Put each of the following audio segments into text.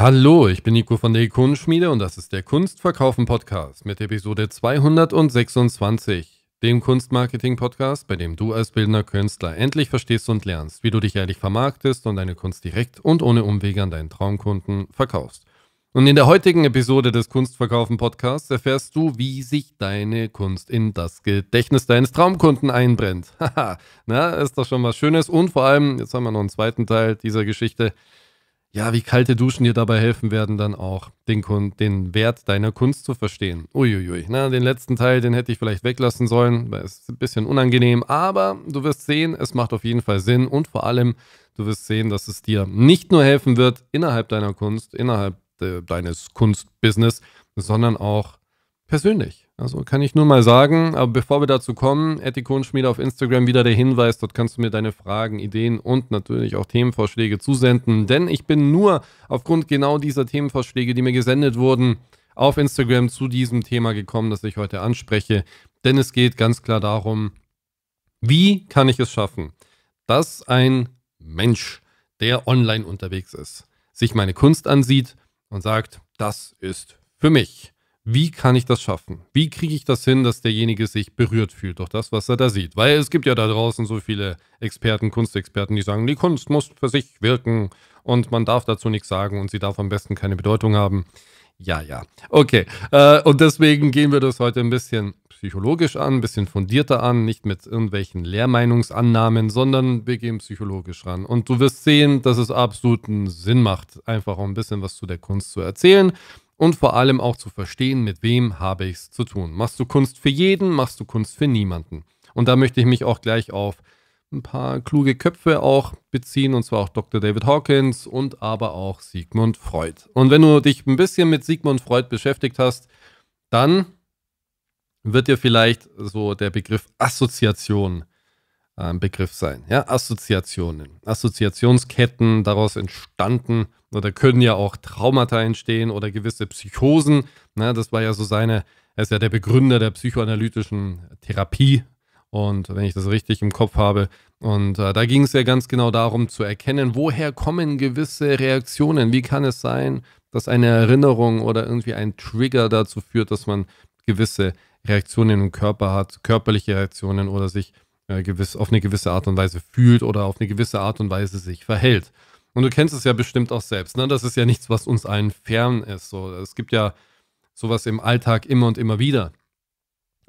Hallo, ich bin Nico von der Ikonenschmiede und das ist der Kunstverkaufen Podcast mit Episode 226, dem Kunstmarketing Podcast, bei dem du als bildender Künstler endlich verstehst und lernst, wie du dich ehrlich vermarktest und deine Kunst direkt und ohne Umwege an deinen Traumkunden verkaufst. Und in der heutigen Episode des Kunstverkaufen Podcasts erfährst du, wie sich deine Kunst in das Gedächtnis deines Traumkunden einbrennt. Haha, na, ist doch schon was Schönes. Und vor allem, jetzt haben wir noch einen zweiten Teil dieser Geschichte, ja, wie kalte Duschen dir dabei helfen werden, dann auch den, den Wert deiner Kunst zu verstehen. Uiuiui. Na, den letzten Teil, den hätte ich vielleicht weglassen sollen, weil es ist ein bisschen unangenehm. Aber du wirst sehen, es macht auf jeden Fall Sinn und vor allem, du wirst sehen, dass es dir nicht nur helfen wird innerhalb deiner Kunst, innerhalb äh, deines Kunstbusiness, sondern auch persönlich. Also kann ich nur mal sagen, aber bevor wir dazu kommen, Etikonschmiede auf Instagram wieder der Hinweis, dort kannst du mir deine Fragen, Ideen und natürlich auch Themenvorschläge zusenden, denn ich bin nur aufgrund genau dieser Themenvorschläge, die mir gesendet wurden, auf Instagram zu diesem Thema gekommen, das ich heute anspreche, denn es geht ganz klar darum, wie kann ich es schaffen, dass ein Mensch, der online unterwegs ist, sich meine Kunst ansieht und sagt, das ist für mich wie kann ich das schaffen? Wie kriege ich das hin, dass derjenige sich berührt fühlt durch das, was er da sieht? Weil es gibt ja da draußen so viele Experten, Kunstexperten, die sagen, die Kunst muss für sich wirken und man darf dazu nichts sagen und sie darf am besten keine Bedeutung haben. Ja, ja. Okay. Äh, und deswegen gehen wir das heute ein bisschen psychologisch an, ein bisschen fundierter an, nicht mit irgendwelchen Lehrmeinungsannahmen, sondern wir gehen psychologisch ran. Und du wirst sehen, dass es absoluten Sinn macht, einfach auch ein bisschen was zu der Kunst zu erzählen und vor allem auch zu verstehen, mit wem habe ich es zu tun. Machst du Kunst für jeden, machst du Kunst für niemanden. Und da möchte ich mich auch gleich auf ein paar kluge Köpfe auch beziehen, und zwar auch Dr. David Hawkins und aber auch Sigmund Freud. Und wenn du dich ein bisschen mit Sigmund Freud beschäftigt hast, dann wird dir vielleicht so der Begriff Assoziation äh, ein Begriff sein. Ja, Assoziationen. Assoziationsketten daraus entstanden oder können ja auch Traumata entstehen oder gewisse Psychosen. Na, ne, das war ja so seine, er ist ja der Begründer der psychoanalytischen Therapie. Und wenn ich das richtig im Kopf habe, und äh, da ging es ja ganz genau darum zu erkennen, woher kommen gewisse Reaktionen? Wie kann es sein, dass eine Erinnerung oder irgendwie ein Trigger dazu führt, dass man gewisse Reaktionen im Körper hat, körperliche Reaktionen oder sich äh, gewiss, auf eine gewisse Art und Weise fühlt oder auf eine gewisse Art und Weise sich verhält. Und du kennst es ja bestimmt auch selbst. Ne? Das ist ja nichts, was uns allen fern ist. So, es gibt ja sowas im Alltag immer und immer wieder.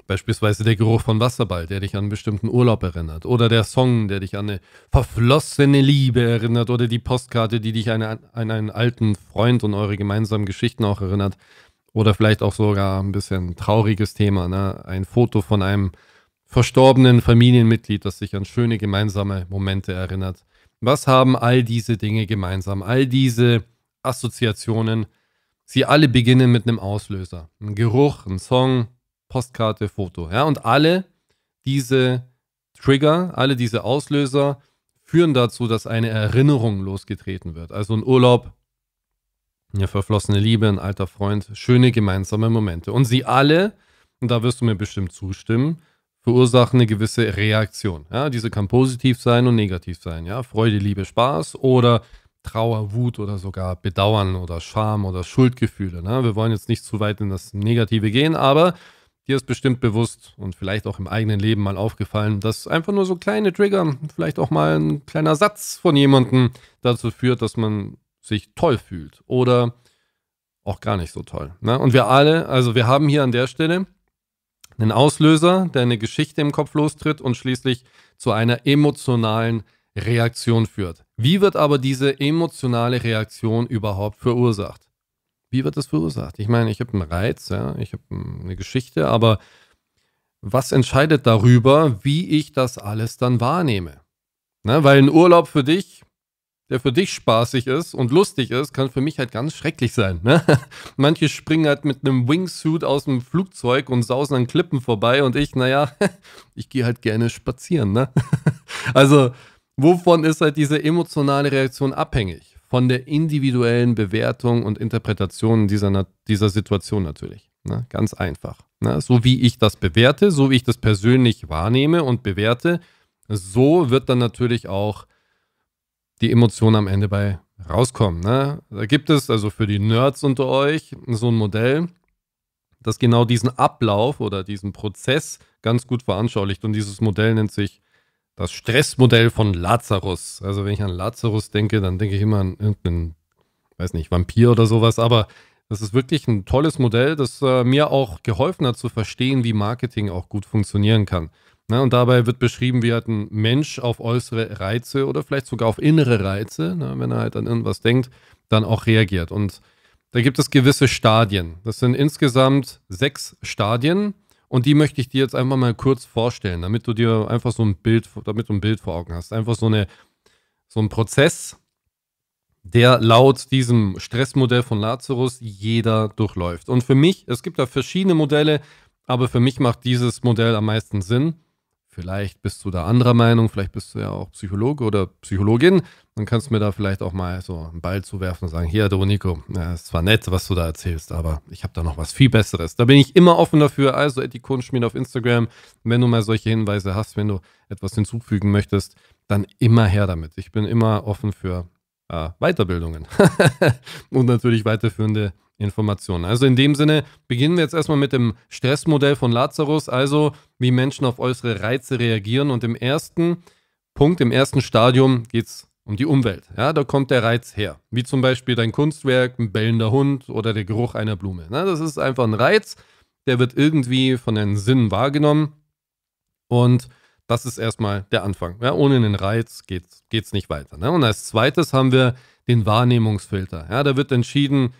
Beispielsweise der Geruch von Wasserball, der dich an einen bestimmten Urlaub erinnert. Oder der Song, der dich an eine verflossene Liebe erinnert. Oder die Postkarte, die dich an, an einen alten Freund und eure gemeinsamen Geschichten auch erinnert. Oder vielleicht auch sogar ein bisschen trauriges Thema. Ne? Ein Foto von einem verstorbenen Familienmitglied, das sich an schöne gemeinsame Momente erinnert. Was haben all diese Dinge gemeinsam? All diese Assoziationen, sie alle beginnen mit einem Auslöser. Ein Geruch, ein Song, Postkarte, Foto. Ja, und alle diese Trigger, alle diese Auslöser führen dazu, dass eine Erinnerung losgetreten wird. Also ein Urlaub, eine verflossene Liebe, ein alter Freund, schöne gemeinsame Momente. Und sie alle, und da wirst du mir bestimmt zustimmen, verursachen eine gewisse Reaktion. Ja, diese kann positiv sein und negativ sein. Ja, Freude, Liebe, Spaß oder Trauer, Wut oder sogar Bedauern oder Scham oder Schuldgefühle. Ne? Wir wollen jetzt nicht zu weit in das Negative gehen, aber dir ist bestimmt bewusst und vielleicht auch im eigenen Leben mal aufgefallen, dass einfach nur so kleine Trigger, vielleicht auch mal ein kleiner Satz von jemandem dazu führt, dass man sich toll fühlt oder auch gar nicht so toll. Ne? Und wir alle, also wir haben hier an der Stelle einen Auslöser, der eine Geschichte im Kopf lostritt und schließlich zu einer emotionalen Reaktion führt. Wie wird aber diese emotionale Reaktion überhaupt verursacht? Wie wird das verursacht? Ich meine, ich habe einen Reiz, ja, ich habe eine Geschichte, aber was entscheidet darüber, wie ich das alles dann wahrnehme? Ne, weil ein Urlaub für dich der für dich spaßig ist und lustig ist, kann für mich halt ganz schrecklich sein. Ne? Manche springen halt mit einem Wingsuit aus dem Flugzeug und sausen an Klippen vorbei und ich, naja, ich gehe halt gerne spazieren. Ne? Also, wovon ist halt diese emotionale Reaktion abhängig? Von der individuellen Bewertung und Interpretation dieser, dieser Situation natürlich. Ne? Ganz einfach. Ne? So wie ich das bewerte, so wie ich das persönlich wahrnehme und bewerte, so wird dann natürlich auch die Emotionen am Ende bei rauskommen. Ne? Da gibt es also für die Nerds unter euch so ein Modell, das genau diesen Ablauf oder diesen Prozess ganz gut veranschaulicht. Und dieses Modell nennt sich das Stressmodell von Lazarus. Also wenn ich an Lazarus denke, dann denke ich immer an irgendeinen, weiß nicht, Vampir oder sowas. Aber das ist wirklich ein tolles Modell, das äh, mir auch geholfen hat zu verstehen, wie Marketing auch gut funktionieren kann. Ne, und dabei wird beschrieben, wie halt ein Mensch auf äußere Reize oder vielleicht sogar auf innere Reize, ne, wenn er halt an irgendwas denkt, dann auch reagiert. Und da gibt es gewisse Stadien. Das sind insgesamt sechs Stadien. Und die möchte ich dir jetzt einfach mal kurz vorstellen, damit du dir einfach so ein Bild, damit du ein Bild vor Augen hast. Einfach so, eine, so ein Prozess, der laut diesem Stressmodell von Lazarus jeder durchläuft. Und für mich, es gibt da verschiedene Modelle, aber für mich macht dieses Modell am meisten Sinn. Vielleicht bist du da anderer Meinung, vielleicht bist du ja auch Psychologe oder Psychologin. Dann kannst du mir da vielleicht auch mal so einen Ball zuwerfen und sagen: Hier, Domenico, ja, es war nett, was du da erzählst, aber ich habe da noch was viel Besseres. Da bin ich immer offen dafür. Also, Eddie Kunschmied auf Instagram. Wenn du mal solche Hinweise hast, wenn du etwas hinzufügen möchtest, dann immer her damit. Ich bin immer offen für äh, Weiterbildungen und natürlich weiterführende Informationen. Also in dem Sinne beginnen wir jetzt erstmal mit dem Stressmodell von Lazarus, also wie Menschen auf äußere Reize reagieren. Und im ersten Punkt, im ersten Stadium geht es um die Umwelt. Ja, da kommt der Reiz her. Wie zum Beispiel dein Kunstwerk, ein bellender Hund oder der Geruch einer Blume. Na, das ist einfach ein Reiz, der wird irgendwie von deinen Sinnen wahrgenommen. Und das ist erstmal der Anfang. Ja, ohne den Reiz geht es nicht weiter. Ne? Und als zweites haben wir den Wahrnehmungsfilter. Ja, da wird entschieden,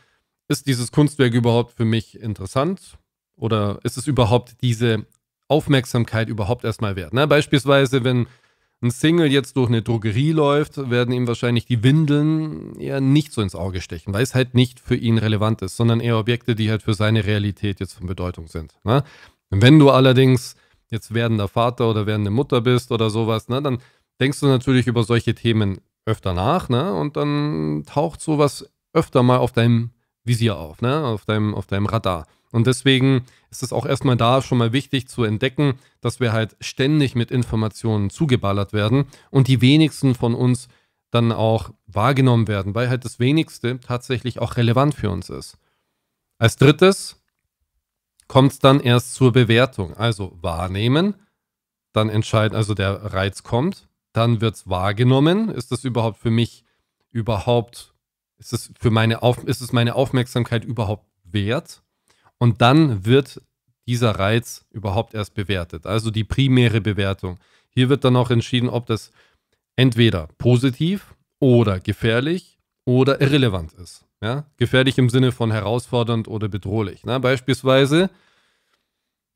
ist dieses Kunstwerk überhaupt für mich interessant? Oder ist es überhaupt diese Aufmerksamkeit überhaupt erstmal wert? Ne? Beispielsweise, wenn ein Single jetzt durch eine Drogerie läuft, werden ihm wahrscheinlich die Windeln eher nicht so ins Auge stechen, weil es halt nicht für ihn relevant ist, sondern eher Objekte, die halt für seine Realität jetzt von Bedeutung sind. Ne? Wenn du allerdings jetzt werdender Vater oder werdende Mutter bist oder sowas, ne, dann denkst du natürlich über solche Themen öfter nach, ne? Und dann taucht sowas öfter mal auf deinem Visier auf, ne? auf, deinem, auf deinem Radar. Und deswegen ist es auch erstmal da schon mal wichtig zu entdecken, dass wir halt ständig mit Informationen zugeballert werden und die wenigsten von uns dann auch wahrgenommen werden, weil halt das wenigste tatsächlich auch relevant für uns ist. Als drittes kommt es dann erst zur Bewertung. Also wahrnehmen, dann entscheiden, also der Reiz kommt, dann wird es wahrgenommen. Ist das überhaupt für mich überhaupt ist es für meine Auf ist es meine Aufmerksamkeit überhaupt wert? Und dann wird dieser Reiz überhaupt erst bewertet, also die primäre Bewertung. Hier wird dann auch entschieden, ob das entweder positiv oder gefährlich oder irrelevant ist. Ja? Gefährlich im Sinne von herausfordernd oder bedrohlich. Na, beispielsweise,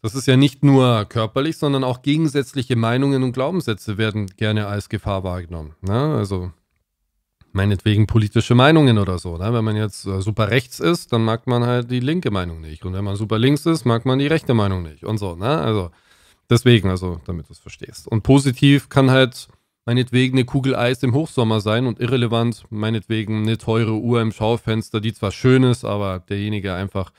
das ist ja nicht nur körperlich, sondern auch gegensätzliche Meinungen und Glaubenssätze werden gerne als Gefahr wahrgenommen. Na, also meinetwegen politische Meinungen oder so. Ne? Wenn man jetzt äh, super rechts ist, dann mag man halt die linke Meinung nicht. Und wenn man super links ist, mag man die rechte Meinung nicht und so. Ne? Also deswegen, also damit du es verstehst. Und positiv kann halt meinetwegen eine Kugel Eis im Hochsommer sein und irrelevant meinetwegen eine teure Uhr im Schaufenster, die zwar schön ist, aber derjenige einfach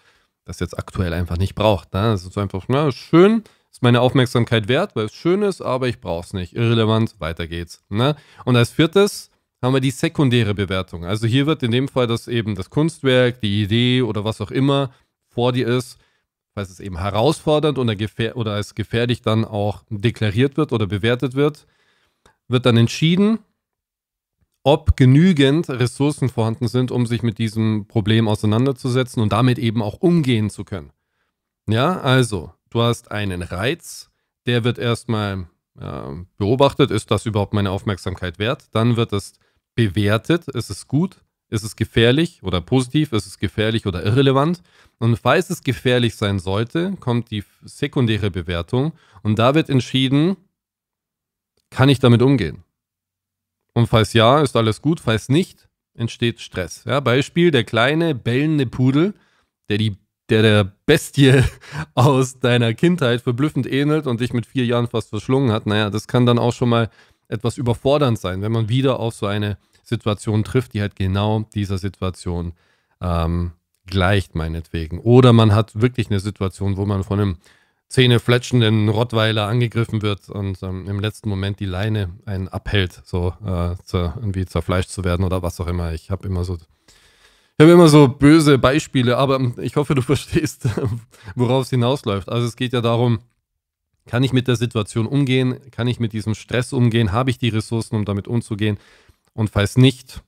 das jetzt aktuell einfach nicht braucht. Ne? Das ist einfach, na, schön, ist meine Aufmerksamkeit wert, weil es schön ist, aber ich brauche es nicht. Irrelevant, weiter geht's. Ne? Und als viertes, haben wir die sekundäre Bewertung. Also hier wird in dem Fall das eben das Kunstwerk, die Idee oder was auch immer vor dir ist, falls es eben herausfordernd oder, gefähr oder als gefährlich dann auch deklariert wird oder bewertet wird, wird dann entschieden, ob genügend Ressourcen vorhanden sind, um sich mit diesem Problem auseinanderzusetzen und damit eben auch umgehen zu können. Ja, also, du hast einen Reiz, der wird erstmal äh, beobachtet, ist das überhaupt meine Aufmerksamkeit wert? Dann wird es bewertet, ist es gut, ist es gefährlich oder positiv, ist es gefährlich oder irrelevant. Und falls es gefährlich sein sollte, kommt die sekundäre Bewertung und da wird entschieden, kann ich damit umgehen? Und falls ja, ist alles gut, falls nicht, entsteht Stress. Ja, Beispiel der kleine bellende Pudel, der die der der Bestie aus deiner Kindheit verblüffend ähnelt und dich mit vier Jahren fast verschlungen hat, naja, das kann dann auch schon mal etwas überfordernd sein, wenn man wieder auf so eine Situation trifft, die halt genau dieser Situation ähm, gleicht, meinetwegen. Oder man hat wirklich eine Situation, wo man von einem zähnefletschenden Rottweiler angegriffen wird und ähm, im letzten Moment die Leine einen abhält, so äh, zu, irgendwie zerfleischt zu werden oder was auch immer. Ich habe immer so. Ich habe immer so böse Beispiele, aber ich hoffe, du verstehst, worauf es hinausläuft. Also es geht ja darum, kann ich mit der Situation umgehen? Kann ich mit diesem Stress umgehen? Habe ich die Ressourcen, um damit umzugehen? Und falls nicht,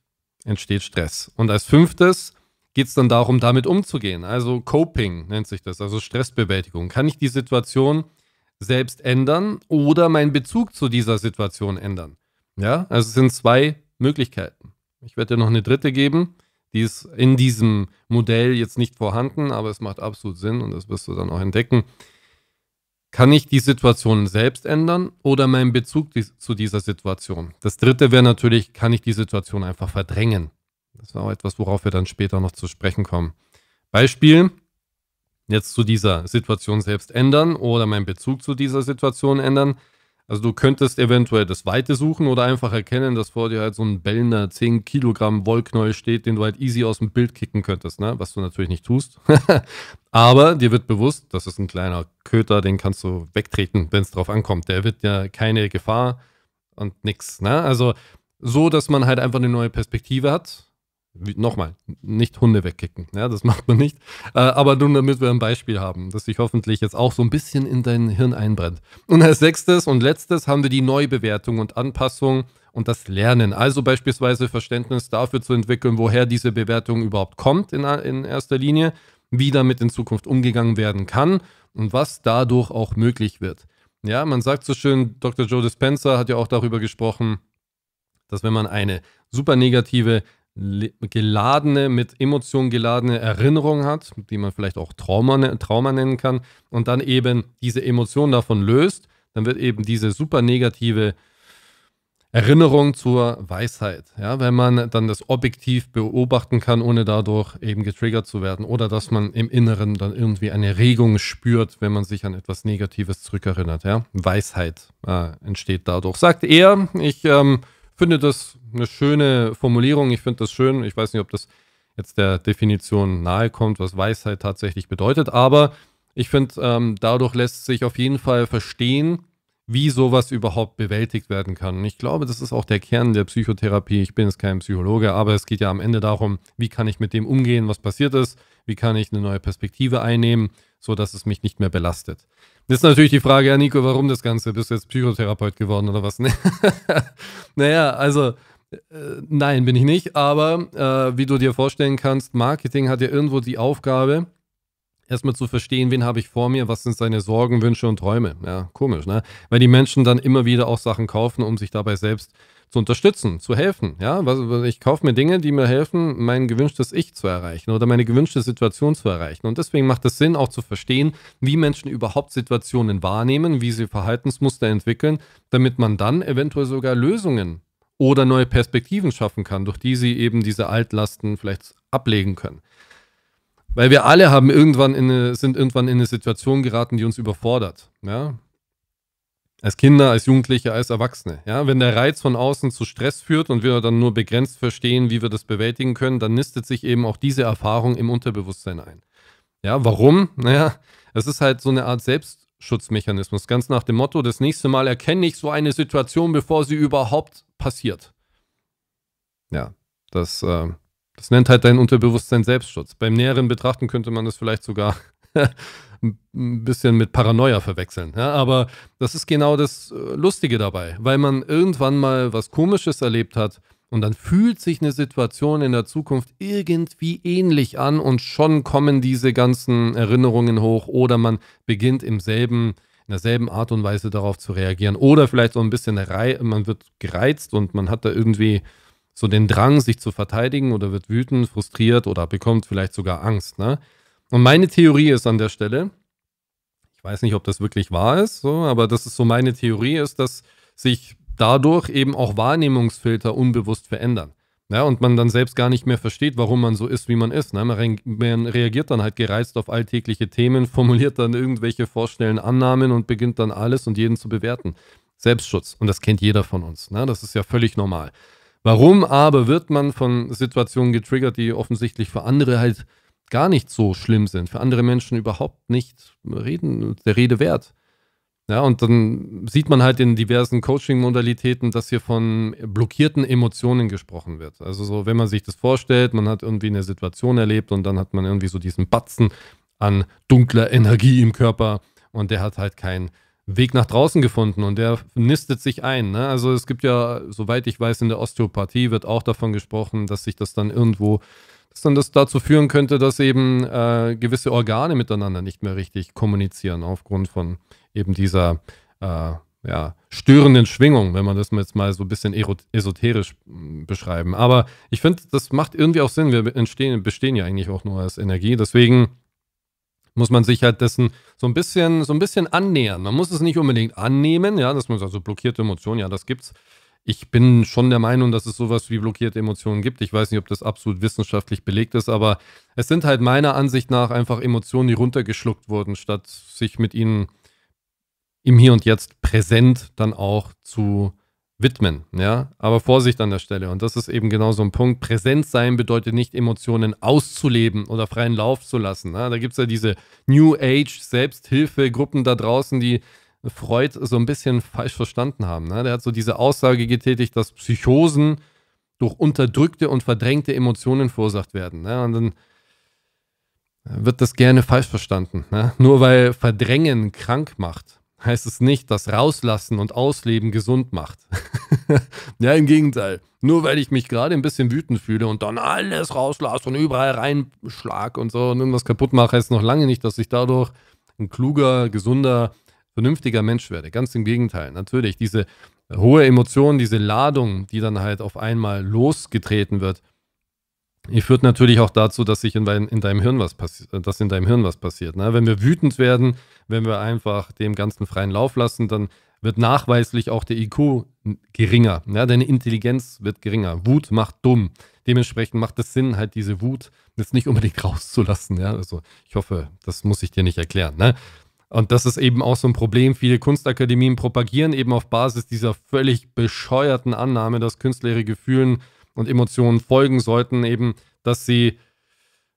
entsteht Stress. Und als fünftes geht es dann darum, damit umzugehen. Also Coping nennt sich das, also Stressbewältigung. Kann ich die Situation selbst ändern oder meinen Bezug zu dieser Situation ändern? Ja, also es sind zwei Möglichkeiten. Ich werde dir noch eine dritte geben. Die ist in diesem Modell jetzt nicht vorhanden, aber es macht absolut Sinn und das wirst du dann auch entdecken. Kann ich die Situation selbst ändern oder meinen Bezug zu dieser Situation? Das dritte wäre natürlich, kann ich die Situation einfach verdrängen? Das war auch etwas, worauf wir dann später noch zu sprechen kommen. Beispiel, jetzt zu dieser Situation selbst ändern oder meinen Bezug zu dieser Situation ändern. Also du könntest eventuell das Weite suchen oder einfach erkennen, dass vor dir halt so ein bellender 10 Kilogramm Wollknäuel steht, den du halt easy aus dem Bild kicken könntest, ne? was du natürlich nicht tust. Aber dir wird bewusst, das ist ein kleiner Köter, den kannst du wegtreten, wenn es drauf ankommt. Der wird ja keine Gefahr und nix. Ne? Also so, dass man halt einfach eine neue Perspektive hat, nochmal, nicht Hunde wegkicken. Ja, das macht man nicht. Äh, aber nun, damit wir ein Beispiel haben, das sich hoffentlich jetzt auch so ein bisschen in dein Hirn einbrennt. Und als sechstes und letztes haben wir die Neubewertung und Anpassung und das Lernen. Also beispielsweise Verständnis dafür zu entwickeln, woher diese Bewertung überhaupt kommt in, in erster Linie, wie damit in Zukunft umgegangen werden kann und was dadurch auch möglich wird. Ja, man sagt so schön, Dr. Joe Dispenza hat ja auch darüber gesprochen, dass wenn man eine super negative geladene, mit Emotionen geladene Erinnerung hat, die man vielleicht auch Trauma, ne-, Trauma nennen kann, und dann eben diese Emotion davon löst, dann wird eben diese super negative Erinnerung zur Weisheit. Ja, wenn man dann das objektiv beobachten kann, ohne dadurch eben getriggert zu werden, oder dass man im Inneren dann irgendwie eine Regung spürt, wenn man sich an etwas Negatives zurückerinnert. Ja, Weisheit äh, entsteht dadurch. Sagt er, ich ähm, finde das eine schöne Formulierung. Ich finde das schön. Ich weiß nicht, ob das jetzt der Definition nahe kommt, was Weisheit tatsächlich bedeutet. Aber ich finde, ähm, dadurch lässt sich auf jeden Fall verstehen, wie sowas überhaupt bewältigt werden kann. Und ich glaube, das ist auch der Kern der Psychotherapie. Ich bin jetzt kein Psychologe, aber es geht ja am Ende darum, wie kann ich mit dem umgehen, was passiert ist, wie kann ich eine neue Perspektive einnehmen, sodass es mich nicht mehr belastet. Das ist natürlich die Frage, ja, Nico, warum das Ganze? Bist du jetzt Psychotherapeut geworden oder was? naja, also äh, nein, bin ich nicht. Aber äh, wie du dir vorstellen kannst, Marketing hat ja irgendwo die Aufgabe, erstmal zu verstehen, wen habe ich vor mir, was sind seine Sorgen, Wünsche und Träume. Ja, komisch, ne? Weil die Menschen dann immer wieder auch Sachen kaufen, um sich dabei selbst zu unterstützen, zu helfen. Ja, ich kaufe mir Dinge, die mir helfen, mein gewünschtes Ich zu erreichen oder meine gewünschte Situation zu erreichen. Und deswegen macht es Sinn, auch zu verstehen, wie Menschen überhaupt Situationen wahrnehmen, wie sie Verhaltensmuster entwickeln, damit man dann eventuell sogar Lösungen oder neue Perspektiven schaffen kann, durch die sie eben diese Altlasten vielleicht ablegen können. Weil wir alle haben irgendwann eine, sind irgendwann in eine Situation geraten, die uns überfordert. Ja? Als Kinder, als Jugendliche, als Erwachsene. Ja? Wenn der Reiz von außen zu Stress führt und wir dann nur begrenzt verstehen, wie wir das bewältigen können, dann nistet sich eben auch diese Erfahrung im Unterbewusstsein ein. Ja, warum? Naja, es ist halt so eine Art Selbstschutzmechanismus. Ganz nach dem Motto, das nächste Mal erkenne ich so eine Situation, bevor sie überhaupt passiert. Ja, das, äh, das nennt halt dein Unterbewusstsein Selbstschutz. Beim näheren Betrachten könnte man das vielleicht sogar ein bisschen mit Paranoia verwechseln. Ja, aber das ist genau das äh, Lustige dabei, weil man irgendwann mal was Komisches erlebt hat und dann fühlt sich eine Situation in der Zukunft irgendwie ähnlich an und schon kommen diese ganzen Erinnerungen hoch oder man beginnt im selben in derselben Art und Weise darauf zu reagieren. Oder vielleicht so ein bisschen, man wird gereizt und man hat da irgendwie so den Drang, sich zu verteidigen oder wird wütend, frustriert oder bekommt vielleicht sogar Angst. Ne? Und meine Theorie ist an der Stelle, ich weiß nicht, ob das wirklich wahr ist, so, aber das ist so meine Theorie, ist, dass sich dadurch eben auch Wahrnehmungsfilter unbewusst verändern. Ne? Und man dann selbst gar nicht mehr versteht, warum man so ist, wie man ist. Ne? Man, re man reagiert dann halt gereizt auf alltägliche Themen, formuliert dann irgendwelche vorstellen Annahmen und beginnt dann alles und jeden zu bewerten. Selbstschutz. Und das kennt jeder von uns. Ne? Das ist ja völlig normal. Warum aber wird man von Situationen getriggert, die offensichtlich für andere halt gar nicht so schlimm sind, für andere Menschen überhaupt nicht reden, der Rede wert? Ja, und dann sieht man halt in diversen Coaching-Modalitäten, dass hier von blockierten Emotionen gesprochen wird. Also so, wenn man sich das vorstellt, man hat irgendwie eine Situation erlebt und dann hat man irgendwie so diesen Batzen an dunkler Energie im Körper und der hat halt keinen Weg nach draußen gefunden und der nistet sich ein. Ne? Also es gibt ja, soweit ich weiß, in der Osteopathie wird auch davon gesprochen, dass sich das dann irgendwo dass dann das dazu führen könnte, dass eben äh, gewisse Organe miteinander nicht mehr richtig kommunizieren aufgrund von eben dieser äh, ja, störenden Schwingung, wenn man das jetzt mal so ein bisschen esoterisch hm, beschreiben. Aber ich finde, das macht irgendwie auch Sinn. Wir entstehen, bestehen ja eigentlich auch nur als Energie. Deswegen muss man sich halt dessen so ein bisschen, so ein bisschen annähern. Man muss es nicht unbedingt annehmen, ja, dass man sagt, so blockierte Emotionen, ja, das gibt's. Ich bin schon der Meinung, dass es sowas wie blockierte Emotionen gibt. Ich weiß nicht, ob das absolut wissenschaftlich belegt ist, aber es sind halt meiner Ansicht nach einfach Emotionen, die runtergeschluckt wurden, statt sich mit ihnen im Hier und Jetzt präsent dann auch zu widmen. Ja? Aber Vorsicht an der Stelle. Und das ist eben genau so ein Punkt. Präsent sein bedeutet nicht, Emotionen auszuleben oder freien Lauf zu lassen. Ne? Da gibt es ja diese New Age Selbsthilfegruppen da draußen, die Freud so ein bisschen falsch verstanden haben. Ne? Der hat so diese Aussage getätigt, dass Psychosen durch unterdrückte und verdrängte Emotionen verursacht werden. Ne? Und dann wird das gerne falsch verstanden. Ne? Nur weil Verdrängen krank macht, heißt es nicht, dass Rauslassen und Ausleben gesund macht. ja, im Gegenteil. Nur weil ich mich gerade ein bisschen wütend fühle und dann alles rauslasse und überall reinschlag und so und irgendwas kaputt mache, heißt noch lange nicht, dass ich dadurch ein kluger, gesunder, vernünftiger Mensch werde. Ganz im Gegenteil. Natürlich, diese hohe Emotion, diese Ladung, die dann halt auf einmal losgetreten wird, ihr führt natürlich auch dazu, dass sich in, dein, in deinem Hirn was passiert, äh, dass in deinem Hirn was passiert. Ne? Wenn wir wütend werden, wenn wir einfach dem Ganzen freien Lauf lassen, dann wird nachweislich auch der IQ geringer. Ne? Deine Intelligenz wird geringer. Wut macht dumm. Dementsprechend macht es Sinn, halt diese Wut jetzt nicht unbedingt rauszulassen. Ja? Also ich hoffe, das muss ich dir nicht erklären. Ne? Und das ist eben auch so ein Problem. Viele Kunstakademien propagieren eben auf Basis dieser völlig bescheuerten Annahme, dass künstlerische ihre Gefühlen und Emotionen folgen sollten, eben, dass sie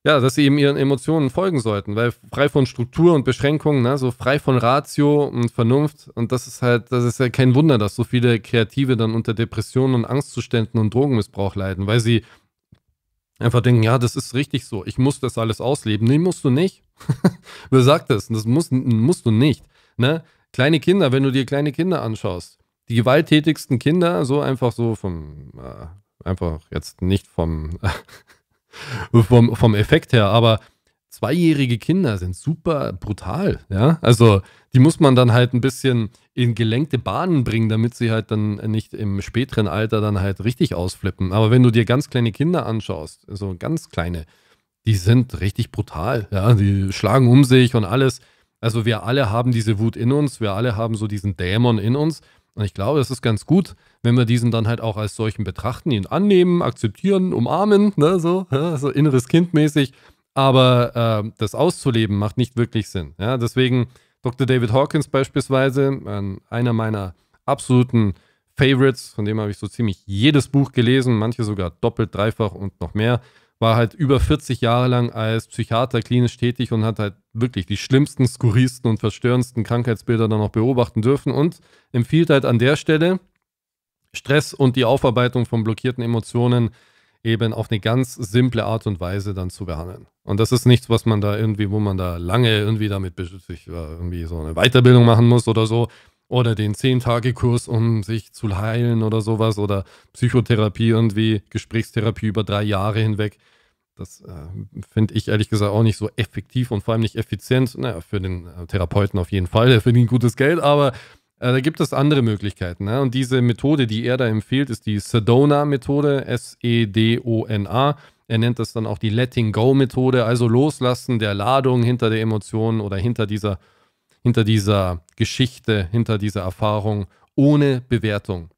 ja, dass sie eben ihren Emotionen folgen sollten, weil frei von Struktur und Beschränkungen, ne, so frei von Ratio und Vernunft und das ist halt, das ist ja halt kein Wunder, dass so viele Kreative dann unter Depressionen und Angstzuständen und Drogenmissbrauch leiden, weil sie einfach denken, ja, das ist richtig so, ich muss das alles ausleben. Nee, musst du nicht. Wer sagt das? Das musst, musst du nicht. Ne? Kleine Kinder, wenn du dir kleine Kinder anschaust, die gewalttätigsten Kinder, so einfach so vom äh, Einfach jetzt nicht vom, vom, vom Effekt her, aber zweijährige Kinder sind super brutal, ja. Also die muss man dann halt ein bisschen in gelenkte Bahnen bringen, damit sie halt dann nicht im späteren Alter dann halt richtig ausflippen. Aber wenn du dir ganz kleine Kinder anschaust, so also ganz kleine, die sind richtig brutal, ja. Die schlagen um sich und alles. Also wir alle haben diese Wut in uns, wir alle haben so diesen Dämon in uns. Und ich glaube, es ist ganz gut, wenn wir diesen dann halt auch als solchen betrachten, ihn annehmen, akzeptieren, umarmen, ne, so, ja, so inneres Kind mäßig. Aber äh, das auszuleben macht nicht wirklich Sinn. Ja? Deswegen Dr. David Hawkins beispielsweise, ähm, einer meiner absoluten Favorites, von dem habe ich so ziemlich jedes Buch gelesen, manche sogar doppelt, dreifach und noch mehr war halt über 40 Jahre lang als Psychiater klinisch tätig und hat halt wirklich die schlimmsten, skurrilsten und verstörendsten Krankheitsbilder dann auch beobachten dürfen und empfiehlt halt an der Stelle, Stress und die Aufarbeitung von blockierten Emotionen eben auf eine ganz simple Art und Weise dann zu behandeln. Und das ist nichts, was man da irgendwie, wo man da lange irgendwie damit sich äh, irgendwie so eine Weiterbildung machen muss oder so oder den 10-Tage-Kurs, um sich zu heilen oder sowas oder Psychotherapie irgendwie, Gesprächstherapie über drei Jahre hinweg. Das äh, finde ich ehrlich gesagt auch nicht so effektiv und vor allem nicht effizient. Naja, für den äh, Therapeuten auf jeden Fall, der verdient gutes Geld, aber äh, da gibt es andere Möglichkeiten. Ne? Und diese Methode, die er da empfiehlt, ist die Sedona-Methode, S-E-D-O-N-A. Er nennt das dann auch die Letting-Go-Methode, also Loslassen der Ladung hinter der Emotion oder hinter dieser hinter dieser Geschichte, hinter dieser Erfahrung ohne Bewertung.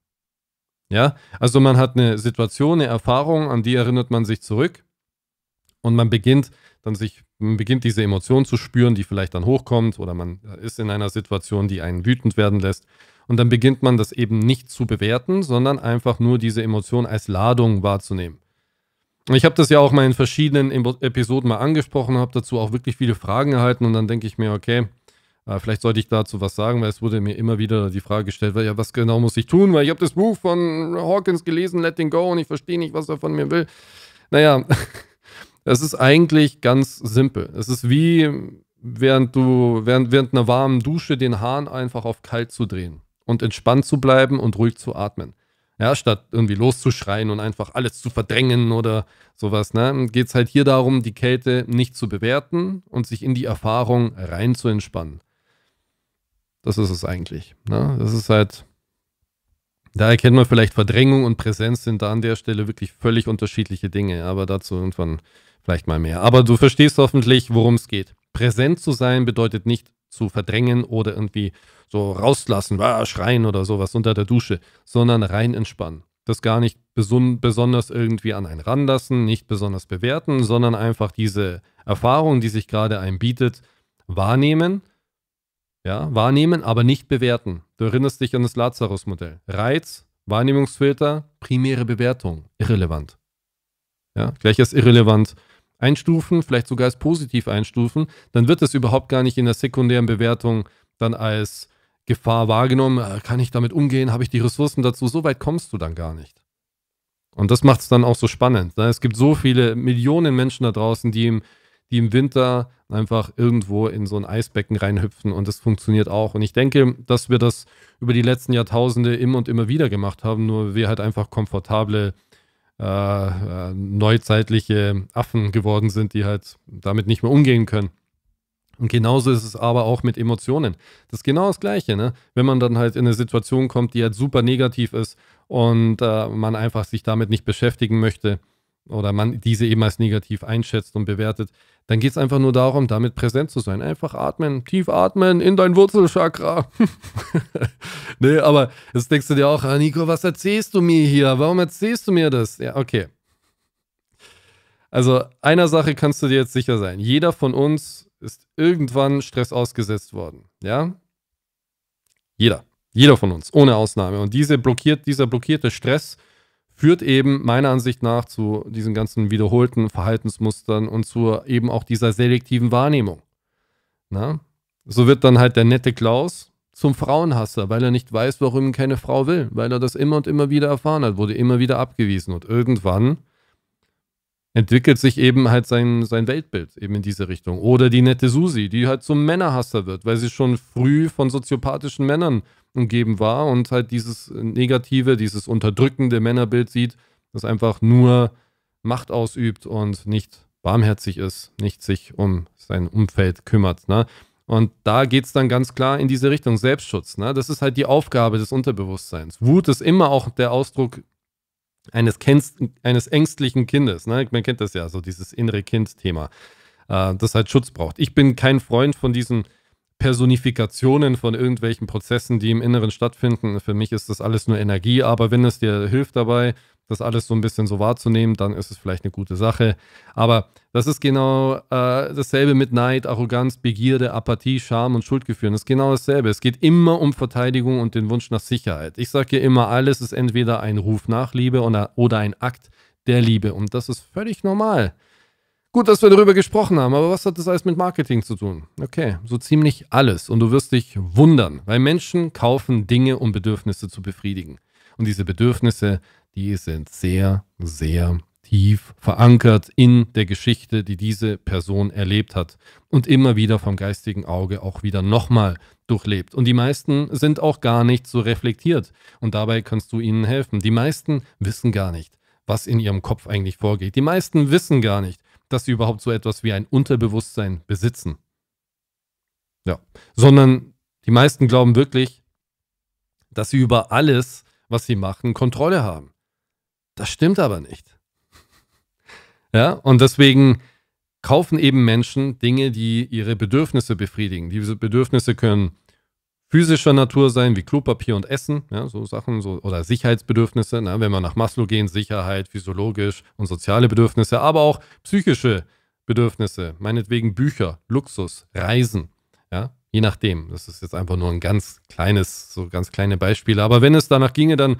Ja, also man hat eine Situation, eine Erfahrung, an die erinnert man sich zurück und man beginnt dann sich man beginnt diese Emotion zu spüren, die vielleicht dann hochkommt oder man ist in einer Situation, die einen wütend werden lässt und dann beginnt man das eben nicht zu bewerten, sondern einfach nur diese Emotion als Ladung wahrzunehmen. Ich habe das ja auch mal in verschiedenen Episoden mal angesprochen, habe dazu auch wirklich viele Fragen erhalten und dann denke ich mir, okay, äh, vielleicht sollte ich dazu was sagen, weil es wurde mir immer wieder die Frage gestellt, weil, ja, was genau muss ich tun? Weil ich habe das Buch von Hawkins gelesen, Letting Go, und ich verstehe nicht, was er von mir will. Naja, es ist eigentlich ganz simpel. Es ist wie, während du, während, während einer warmen Dusche den Hahn einfach auf kalt zu drehen und entspannt zu bleiben und ruhig zu atmen. Ja, statt irgendwie loszuschreien und einfach alles zu verdrängen oder sowas, ne, geht es halt hier darum, die Kälte nicht zu bewerten und sich in die Erfahrung rein zu entspannen. Das ist es eigentlich. Ne? Das ist halt, da erkennt man vielleicht Verdrängung und Präsenz sind da an der Stelle wirklich völlig unterschiedliche Dinge, aber dazu irgendwann vielleicht mal mehr. Aber du verstehst hoffentlich, worum es geht. Präsent zu sein bedeutet nicht zu verdrängen oder irgendwie so rauslassen, ah, schreien oder sowas unter der Dusche, sondern rein entspannen. Das gar nicht besonders irgendwie an einen ranlassen, nicht besonders bewerten, sondern einfach diese Erfahrung, die sich gerade einem bietet, wahrnehmen ja, wahrnehmen, aber nicht bewerten. Du erinnerst dich an das Lazarus-Modell. Reiz, Wahrnehmungsfilter, primäre Bewertung, irrelevant. Ja, gleich als irrelevant einstufen, vielleicht sogar als positiv einstufen, dann wird es überhaupt gar nicht in der sekundären Bewertung dann als Gefahr wahrgenommen. Äh, kann ich damit umgehen? Habe ich die Ressourcen dazu? So weit kommst du dann gar nicht. Und das macht es dann auch so spannend. Ne? Es gibt so viele Millionen Menschen da draußen, die im die im Winter einfach irgendwo in so ein Eisbecken reinhüpfen und das funktioniert auch. Und ich denke, dass wir das über die letzten Jahrtausende immer und immer wieder gemacht haben, nur wir halt einfach komfortable äh, äh, neuzeitliche Affen geworden sind, die halt damit nicht mehr umgehen können. Und genauso ist es aber auch mit Emotionen. Das ist genau das Gleiche, ne? Wenn man dann halt in eine Situation kommt, die halt super negativ ist und äh, man einfach sich damit nicht beschäftigen möchte, oder man diese eben als negativ einschätzt und bewertet, dann geht es einfach nur darum, damit präsent zu sein. Einfach atmen, tief atmen in dein Wurzelchakra. nee, aber jetzt denkst du dir auch, ah, Nico, was erzählst du mir hier? Warum erzählst du mir das? Ja, okay. Also einer Sache kannst du dir jetzt sicher sein. Jeder von uns ist irgendwann Stress ausgesetzt worden. Ja? Jeder. Jeder von uns, ohne Ausnahme. Und diese blockiert, dieser blockierte Stress, führt eben meiner Ansicht nach zu diesen ganzen wiederholten Verhaltensmustern und zu eben auch dieser selektiven Wahrnehmung. Na? So wird dann halt der nette Klaus zum Frauenhasser, weil er nicht weiß, warum ihn keine Frau will, weil er das immer und immer wieder erfahren hat, wurde immer wieder abgewiesen und irgendwann entwickelt sich eben halt sein, sein Weltbild eben in diese Richtung. Oder die nette Susi, die halt zum Männerhasser wird, weil sie schon früh von soziopathischen Männern umgeben war und halt dieses negative, dieses unterdrückende Männerbild sieht, das einfach nur Macht ausübt und nicht barmherzig ist, nicht sich um sein Umfeld kümmert. Ne? Und da geht es dann ganz klar in diese Richtung Selbstschutz. Ne? Das ist halt die Aufgabe des Unterbewusstseins. Wut ist immer auch der Ausdruck eines, eines ängstlichen Kindes. Ne? Man kennt das ja, so dieses innere Kind-Thema, äh, das halt Schutz braucht. Ich bin kein Freund von diesem Personifikationen von irgendwelchen Prozessen, die im Inneren stattfinden. Für mich ist das alles nur Energie, aber wenn es dir hilft dabei, das alles so ein bisschen so wahrzunehmen, dann ist es vielleicht eine gute Sache. Aber das ist genau äh, dasselbe mit Neid, Arroganz, Begierde, Apathie, Scham und Schuldgefühlen. Das ist genau dasselbe. Es geht immer um Verteidigung und den Wunsch nach Sicherheit. Ich sage hier immer, alles ist entweder ein Ruf nach Liebe oder, oder ein Akt der Liebe. Und das ist völlig normal. Gut, dass wir darüber gesprochen haben, aber was hat das alles mit Marketing zu tun? Okay, so ziemlich alles. Und du wirst dich wundern, weil Menschen kaufen Dinge, um Bedürfnisse zu befriedigen. Und diese Bedürfnisse, die sind sehr, sehr tief verankert in der Geschichte, die diese Person erlebt hat und immer wieder vom geistigen Auge auch wieder nochmal durchlebt. Und die meisten sind auch gar nicht so reflektiert und dabei kannst du ihnen helfen. Die meisten wissen gar nicht, was in ihrem Kopf eigentlich vorgeht. Die meisten wissen gar nicht, dass sie überhaupt so etwas wie ein Unterbewusstsein besitzen. Ja. Sondern die meisten glauben wirklich, dass sie über alles, was sie machen, Kontrolle haben. Das stimmt aber nicht. Ja, und deswegen kaufen eben Menschen Dinge, die ihre Bedürfnisse befriedigen. Diese Bedürfnisse können physischer Natur sein, wie Klopapier und Essen, ja, so Sachen, so, oder Sicherheitsbedürfnisse, na, ne, wenn wir nach Maslow gehen, Sicherheit, physiologisch und soziale Bedürfnisse, aber auch psychische Bedürfnisse, meinetwegen Bücher, Luxus, Reisen, ja, je nachdem. Das ist jetzt einfach nur ein ganz kleines, so ganz kleine Beispiele. Aber wenn es danach ginge, dann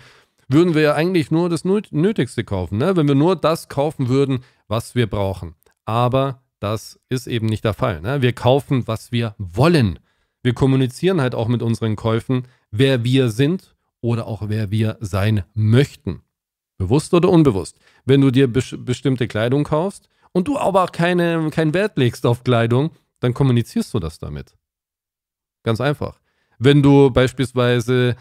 würden wir ja eigentlich nur das Nötigste kaufen, ne? wenn wir nur das kaufen würden, was wir brauchen. Aber das ist eben nicht der Fall. Ne? Wir kaufen, was wir wollen. Wir kommunizieren halt auch mit unseren Käufen, wer wir sind oder auch wer wir sein möchten. Bewusst oder unbewusst. Wenn du dir bestimmte Kleidung kaufst und du aber keine, keinen Wert legst auf Kleidung, dann kommunizierst du das damit. Ganz einfach. Wenn du beispielsweise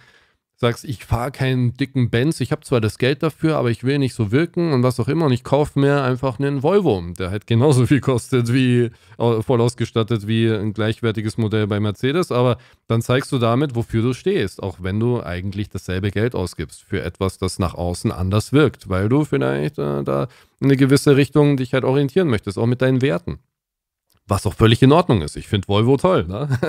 sagst, ich fahre keinen dicken Benz, ich habe zwar das Geld dafür, aber ich will nicht so wirken und was auch immer und ich kaufe mir einfach einen Volvo, der halt genauso viel kostet wie voll ausgestattet wie ein gleichwertiges Modell bei Mercedes, aber dann zeigst du damit, wofür du stehst, auch wenn du eigentlich dasselbe Geld ausgibst für etwas, das nach außen anders wirkt, weil du vielleicht äh, da in eine gewisse Richtung dich halt orientieren möchtest, auch mit deinen Werten. Was auch völlig in Ordnung ist. Ich finde Volvo toll. Ne?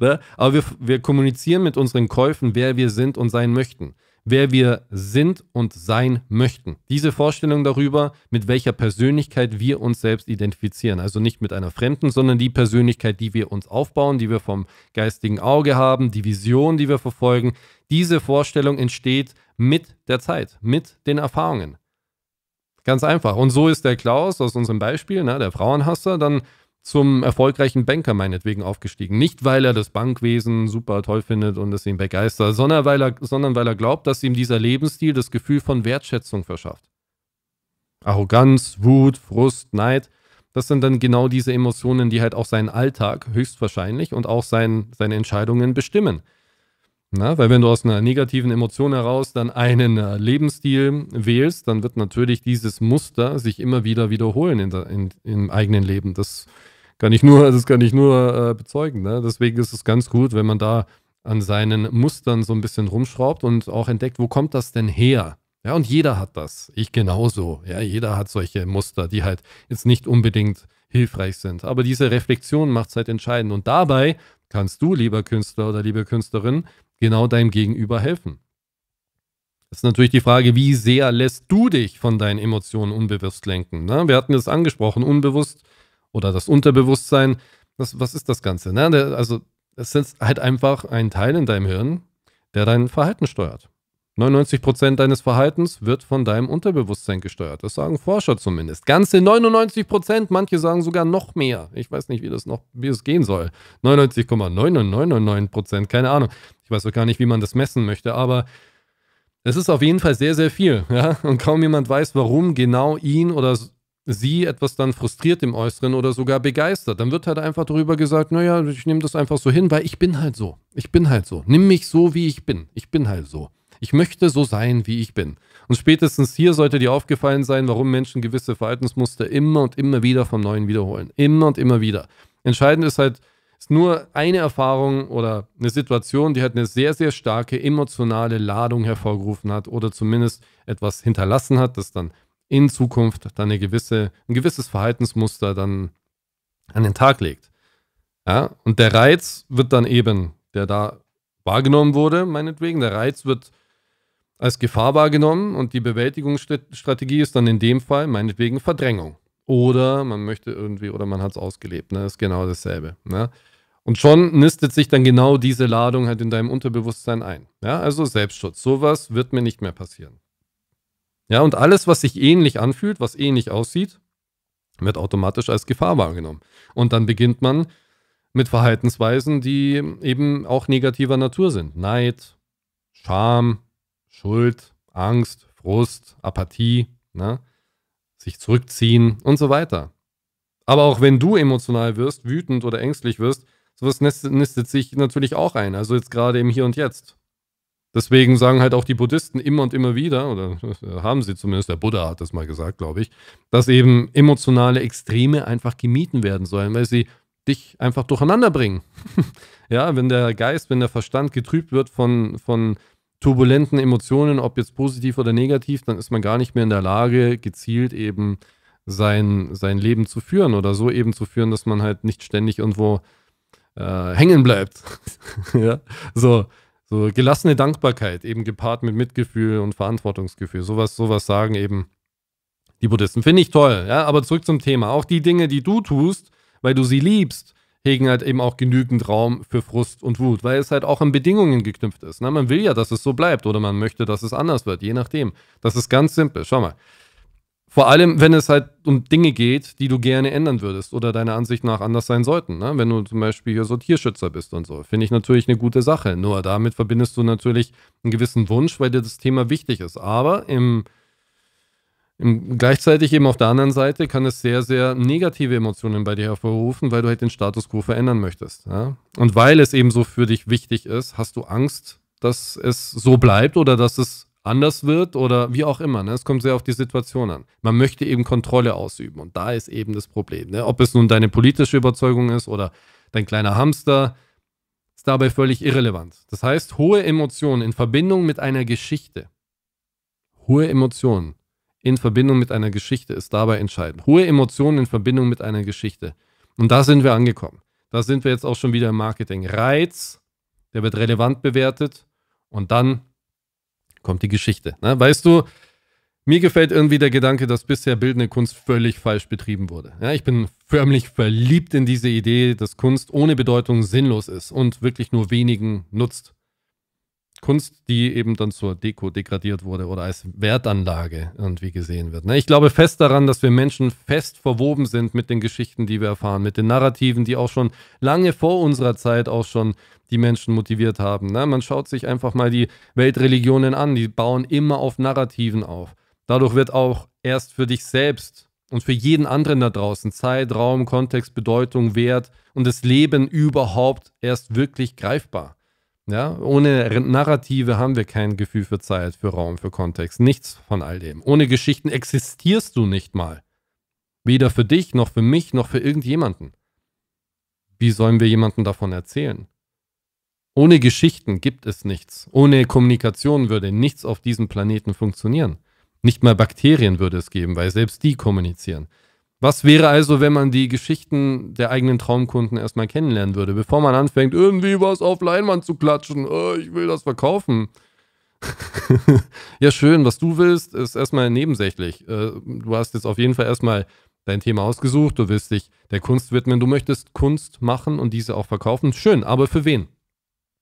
Ne? Aber wir, wir kommunizieren mit unseren Käufen, wer wir sind und sein möchten. Wer wir sind und sein möchten. Diese Vorstellung darüber, mit welcher Persönlichkeit wir uns selbst identifizieren. Also nicht mit einer fremden, sondern die Persönlichkeit, die wir uns aufbauen, die wir vom geistigen Auge haben, die Vision, die wir verfolgen. Diese Vorstellung entsteht mit der Zeit, mit den Erfahrungen. Ganz einfach. Und so ist der Klaus aus unserem Beispiel, ne, der Frauenhasser, dann zum erfolgreichen Banker meinetwegen aufgestiegen. Nicht, weil er das Bankwesen super toll findet und es ihn begeistert, sondern weil, er, sondern weil er glaubt, dass ihm dieser Lebensstil das Gefühl von Wertschätzung verschafft. Arroganz, Wut, Frust, Neid, das sind dann genau diese Emotionen, die halt auch seinen Alltag höchstwahrscheinlich und auch sein, seine Entscheidungen bestimmen. Na, weil wenn du aus einer negativen Emotion heraus dann einen äh, Lebensstil wählst, dann wird natürlich dieses Muster sich immer wieder wiederholen in der, in, im eigenen Leben. Das kann ich nur, also das kann ich nur äh, bezeugen. Ne? Deswegen ist es ganz gut, wenn man da an seinen Mustern so ein bisschen rumschraubt und auch entdeckt, wo kommt das denn her? Ja, und jeder hat das. Ich genauso. Ja, jeder hat solche Muster, die halt jetzt nicht unbedingt hilfreich sind. Aber diese Reflexion macht es halt entscheidend. Und dabei kannst du, lieber Künstler oder liebe Künstlerin, genau deinem Gegenüber helfen. Das ist natürlich die Frage, wie sehr lässt du dich von deinen Emotionen unbewusst lenken? Ne? Wir hatten es angesprochen, unbewusst oder das Unterbewusstsein. Das, was ist das Ganze? Ne? Der, also es ist halt einfach ein Teil in deinem Hirn, der dein Verhalten steuert. 99% deines Verhaltens wird von deinem Unterbewusstsein gesteuert. Das sagen Forscher zumindest. Ganze 99%, manche sagen sogar noch mehr. Ich weiß nicht, wie das noch, wie es gehen soll. 99,999%, keine Ahnung. Ich weiß auch gar nicht, wie man das messen möchte, aber es ist auf jeden Fall sehr, sehr viel. Ja? Und kaum jemand weiß, warum genau ihn oder sie etwas dann frustriert im Äußeren oder sogar begeistert. Dann wird halt einfach darüber gesagt, naja, ich nehme das einfach so hin, weil ich bin halt so. Ich bin halt so. Nimm mich so, wie ich bin. Ich bin halt so. Ich möchte so sein, wie ich bin. Und spätestens hier sollte dir aufgefallen sein, warum Menschen gewisse Verhaltensmuster immer und immer wieder vom Neuen wiederholen. Immer und immer wieder. Entscheidend ist halt ist nur eine Erfahrung oder eine Situation, die halt eine sehr, sehr starke emotionale Ladung hervorgerufen hat oder zumindest etwas hinterlassen hat, das dann in Zukunft dann eine gewisse, ein gewisses Verhaltensmuster dann an den Tag legt. Ja, und der Reiz wird dann eben, der da wahrgenommen wurde, meinetwegen, der Reiz wird als Gefahr wahrgenommen und die Bewältigungsstrategie ist dann in dem Fall meinetwegen Verdrängung. Oder man möchte irgendwie, oder man hat es ausgelebt, ne? ist genau dasselbe. Ne? Und schon nistet sich dann genau diese Ladung halt in deinem Unterbewusstsein ein. Ja? Also Selbstschutz, sowas wird mir nicht mehr passieren. Ja, und alles, was sich ähnlich anfühlt, was ähnlich aussieht, wird automatisch als Gefahr wahrgenommen. Und dann beginnt man mit Verhaltensweisen, die eben auch negativer Natur sind. Neid, Scham, Schuld, Angst, Frust, Apathie, ne? sich zurückziehen und so weiter. Aber auch wenn du emotional wirst, wütend oder ängstlich wirst, sowas nistet sich natürlich auch ein. Also jetzt gerade im Hier und Jetzt. Deswegen sagen halt auch die Buddhisten immer und immer wieder, oder haben sie zumindest, der Buddha hat das mal gesagt, glaube ich, dass eben emotionale Extreme einfach gemieden werden sollen, weil sie dich einfach durcheinander bringen. ja, wenn der Geist, wenn der Verstand getrübt wird von, von turbulenten Emotionen, ob jetzt positiv oder negativ, dann ist man gar nicht mehr in der Lage, gezielt eben sein, sein Leben zu führen oder so eben zu führen, dass man halt nicht ständig irgendwo äh, hängen bleibt. ja, so. So gelassene Dankbarkeit, eben gepaart mit Mitgefühl und Verantwortungsgefühl. Sowas, sowas sagen eben die Buddhisten. Finde ich toll, ja. Aber zurück zum Thema. Auch die Dinge, die du tust, weil du sie liebst, hegen halt eben auch genügend Raum für Frust und Wut, weil es halt auch an Bedingungen geknüpft ist. Na, ne? man will ja, dass es so bleibt oder man möchte, dass es anders wird, je nachdem. Das ist ganz simpel. Schau mal. Vor allem, wenn es halt um Dinge geht, die du gerne ändern würdest oder deiner Ansicht nach anders sein sollten. Ne? Wenn du zum Beispiel hier so Tierschützer bist und so, finde ich natürlich eine gute Sache. Nur damit verbindest du natürlich einen gewissen Wunsch, weil dir das Thema wichtig ist. Aber im, im, gleichzeitig eben auf der anderen Seite kann es sehr, sehr negative Emotionen bei dir hervorrufen, weil du halt den Status quo verändern möchtest. Ja? Und weil es eben so für dich wichtig ist, hast du Angst, dass es so bleibt oder dass es anders wird oder wie auch immer. Ne? Es kommt sehr auf die Situation an. Man möchte eben Kontrolle ausüben und da ist eben das Problem. Ne? Ob es nun deine politische Überzeugung ist oder dein kleiner Hamster, ist dabei völlig irrelevant. Das heißt, hohe Emotionen in Verbindung mit einer Geschichte, hohe Emotionen in Verbindung mit einer Geschichte ist dabei entscheidend. Hohe Emotionen in Verbindung mit einer Geschichte. Und da sind wir angekommen. Da sind wir jetzt auch schon wieder im Marketing. Reiz, der wird relevant bewertet und dann kommt die Geschichte. Ne? Weißt du, mir gefällt irgendwie der Gedanke, dass bisher bildende Kunst völlig falsch betrieben wurde. Ja, ich bin förmlich verliebt in diese Idee, dass Kunst ohne Bedeutung sinnlos ist und wirklich nur wenigen nutzt. Kunst, die eben dann zur Deko degradiert wurde oder als Wertanlage irgendwie gesehen wird. Ne? Ich glaube fest daran, dass wir Menschen fest verwoben sind mit den Geschichten, die wir erfahren, mit den Narrativen, die auch schon lange vor unserer Zeit auch schon die Menschen motiviert haben. Ne? Man schaut sich einfach mal die Weltreligionen an, die bauen immer auf Narrativen auf. Dadurch wird auch erst für dich selbst und für jeden anderen da draußen Zeit, Raum, Kontext, Bedeutung, Wert und das Leben überhaupt erst wirklich greifbar. Ja, ohne Narrative haben wir kein Gefühl für Zeit, für Raum, für Kontext. Nichts von all dem. Ohne Geschichten existierst du nicht mal. Weder für dich, noch für mich, noch für irgendjemanden. Wie sollen wir jemanden davon erzählen? Ohne Geschichten gibt es nichts. Ohne Kommunikation würde nichts auf diesem Planeten funktionieren. Nicht mal Bakterien würde es geben, weil selbst die kommunizieren. Was wäre also, wenn man die Geschichten der eigenen Traumkunden erstmal kennenlernen würde, bevor man anfängt, irgendwie was auf Leinwand zu klatschen, oh, ich will das verkaufen. ja, schön, was du willst, ist erstmal nebensächlich. Äh, du hast jetzt auf jeden Fall erstmal dein Thema ausgesucht, du willst dich der Kunst widmen, du möchtest Kunst machen und diese auch verkaufen. Schön, aber für wen?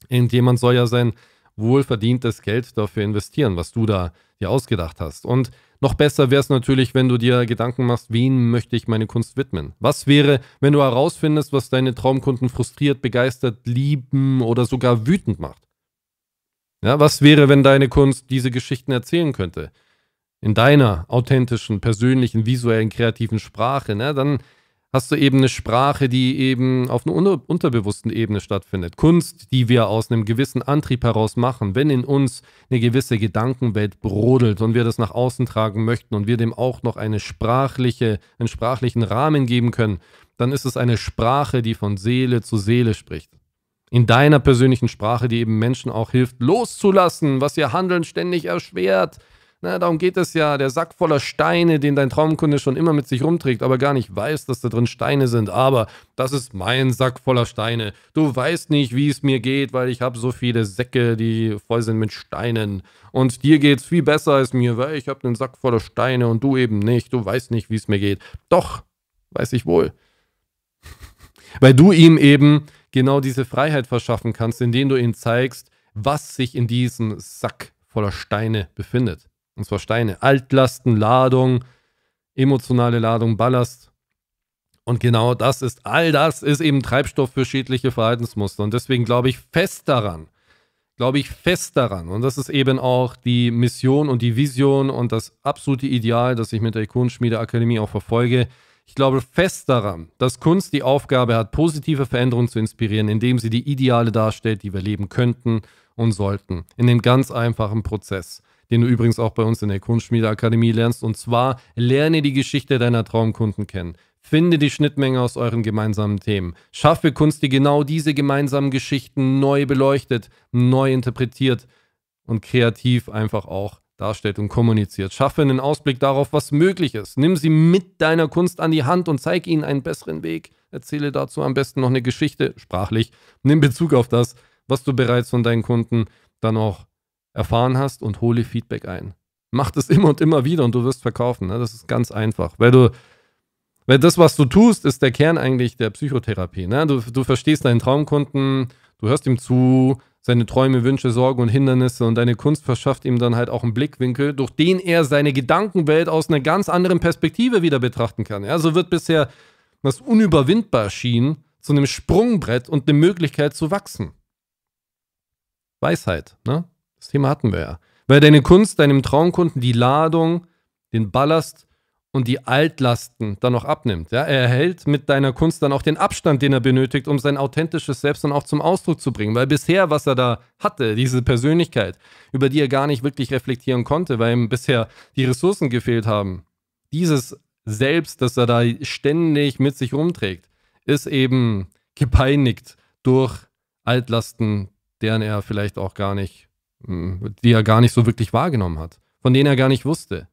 Irgendjemand soll ja sein wohlverdientes Geld dafür investieren, was du da dir ausgedacht hast. Und noch besser wäre es natürlich, wenn du dir Gedanken machst, wen möchte ich meine Kunst widmen? Was wäre, wenn du herausfindest, was deine Traumkunden frustriert, begeistert, lieben oder sogar wütend macht? Ja, was wäre, wenn deine Kunst diese Geschichten erzählen könnte? In deiner authentischen, persönlichen, visuellen, kreativen Sprache, ne? dann hast du eben eine Sprache, die eben auf einer unter unterbewussten Ebene stattfindet. Kunst, die wir aus einem gewissen Antrieb heraus machen, wenn in uns eine gewisse Gedankenwelt brodelt und wir das nach außen tragen möchten und wir dem auch noch eine sprachliche, einen sprachlichen Rahmen geben können, dann ist es eine Sprache, die von Seele zu Seele spricht. In deiner persönlichen Sprache, die eben Menschen auch hilft, loszulassen, was ihr Handeln ständig erschwert, na, darum geht es ja. Der Sack voller Steine, den dein Traumkunde schon immer mit sich rumträgt, aber gar nicht weiß, dass da drin Steine sind. Aber das ist mein Sack voller Steine. Du weißt nicht, wie es mir geht, weil ich habe so viele Säcke, die voll sind mit Steinen. Und dir geht's viel besser als mir, weil ich habe einen Sack voller Steine und du eben nicht. Du weißt nicht, wie es mir geht. Doch, weiß ich wohl. weil du ihm eben genau diese Freiheit verschaffen kannst, indem du ihm zeigst, was sich in diesem Sack voller Steine befindet. Und zwar Steine. Altlasten, Ladung, emotionale Ladung, Ballast. Und genau das ist, all das ist eben Treibstoff für schädliche Verhaltensmuster. Und deswegen glaube ich fest daran, glaube ich fest daran. Und das ist eben auch die Mission und die Vision und das absolute Ideal, das ich mit der Ikonenschmiedeakademie auch verfolge. Ich glaube fest daran, dass Kunst die Aufgabe hat, positive Veränderungen zu inspirieren, indem sie die Ideale darstellt, die wir leben könnten und sollten. In dem ganz einfachen Prozess den du übrigens auch bei uns in der Kunstschmiedeakademie lernst. Und zwar lerne die Geschichte deiner Traumkunden kennen. Finde die Schnittmenge aus euren gemeinsamen Themen. Schaffe Kunst, die genau diese gemeinsamen Geschichten neu beleuchtet, neu interpretiert und kreativ einfach auch darstellt und kommuniziert. Schaffe einen Ausblick darauf, was möglich ist. Nimm sie mit deiner Kunst an die Hand und zeige ihnen einen besseren Weg. Erzähle dazu am besten noch eine Geschichte, sprachlich. Nimm Bezug auf das, was du bereits von deinen Kunden dann auch erfahren hast und hole Feedback ein. Mach das immer und immer wieder und du wirst verkaufen. Ne? Das ist ganz einfach. Weil du, weil das, was du tust, ist der Kern eigentlich der Psychotherapie. Ne? Du, du verstehst deinen Traumkunden, du hörst ihm zu, seine Träume, Wünsche, Sorgen und Hindernisse und deine Kunst verschafft ihm dann halt auch einen Blickwinkel, durch den er seine Gedankenwelt aus einer ganz anderen Perspektive wieder betrachten kann. Ja, so wird bisher was unüberwindbar schien zu einem Sprungbrett und eine Möglichkeit zu wachsen. Weisheit, ne? Das Thema hatten wir ja. Weil deine Kunst deinem Traumkunden die Ladung, den Ballast und die Altlasten dann noch abnimmt. Ja? Er erhält mit deiner Kunst dann auch den Abstand, den er benötigt, um sein authentisches Selbst dann auch zum Ausdruck zu bringen. Weil bisher, was er da hatte, diese Persönlichkeit, über die er gar nicht wirklich reflektieren konnte, weil ihm bisher die Ressourcen gefehlt haben, dieses Selbst, das er da ständig mit sich rumträgt, ist eben gepeinigt durch Altlasten, deren er vielleicht auch gar nicht hm, die er gar nicht so wirklich wahrgenommen hat, von denen er gar nicht wusste.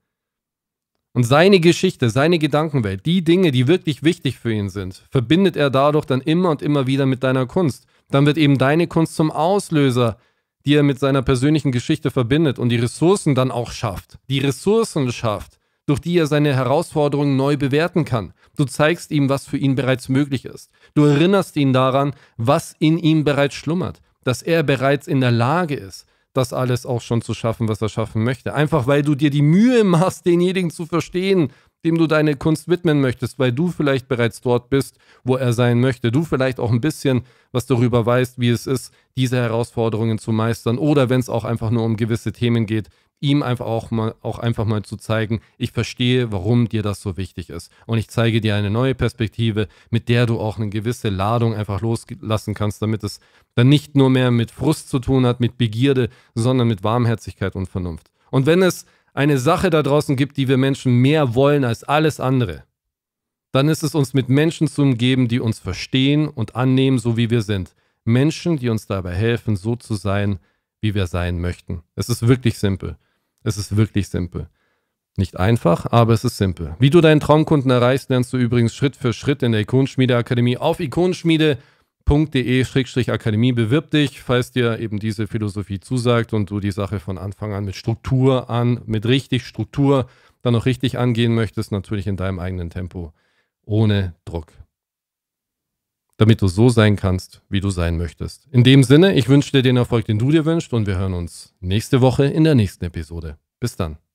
Und seine Geschichte, seine Gedankenwelt, die Dinge, die wirklich wichtig für ihn sind, verbindet er dadurch dann immer und immer wieder mit deiner Kunst. Dann wird eben deine Kunst zum Auslöser, die er mit seiner persönlichen Geschichte verbindet und die Ressourcen dann auch schafft. Die Ressourcen schafft, durch die er seine Herausforderungen neu bewerten kann. Du zeigst ihm, was für ihn bereits möglich ist. Du erinnerst ihn daran, was in ihm bereits schlummert, dass er bereits in der Lage ist, das alles auch schon zu schaffen, was er schaffen möchte. Einfach weil du dir die Mühe machst, denjenigen zu verstehen dem du deine Kunst widmen möchtest, weil du vielleicht bereits dort bist, wo er sein möchte. Du vielleicht auch ein bisschen was darüber weißt, wie es ist, diese Herausforderungen zu meistern. Oder wenn es auch einfach nur um gewisse Themen geht, ihm einfach auch, mal, auch einfach mal zu zeigen, ich verstehe, warum dir das so wichtig ist. Und ich zeige dir eine neue Perspektive, mit der du auch eine gewisse Ladung einfach loslassen kannst, damit es dann nicht nur mehr mit Frust zu tun hat, mit Begierde, sondern mit Warmherzigkeit und Vernunft. Und wenn es eine Sache da draußen gibt, die wir Menschen mehr wollen als alles andere, dann ist es uns mit Menschen zu umgeben, die uns verstehen und annehmen, so wie wir sind. Menschen, die uns dabei helfen, so zu sein, wie wir sein möchten. Es ist wirklich simpel. Es ist wirklich simpel. Nicht einfach, aber es ist simpel. Wie du deinen Traumkunden erreichst, lernst du übrigens Schritt für Schritt in der Ikonenschmiede-Akademie auf ikonenschmiede.com akademie bewirb dich, falls dir eben diese Philosophie zusagt und du die Sache von Anfang an mit Struktur an, mit richtig Struktur dann noch richtig angehen möchtest, natürlich in deinem eigenen Tempo, ohne Druck. Damit du so sein kannst, wie du sein möchtest. In dem Sinne, ich wünsche dir den Erfolg, den du dir wünschst und wir hören uns nächste Woche in der nächsten Episode. Bis dann.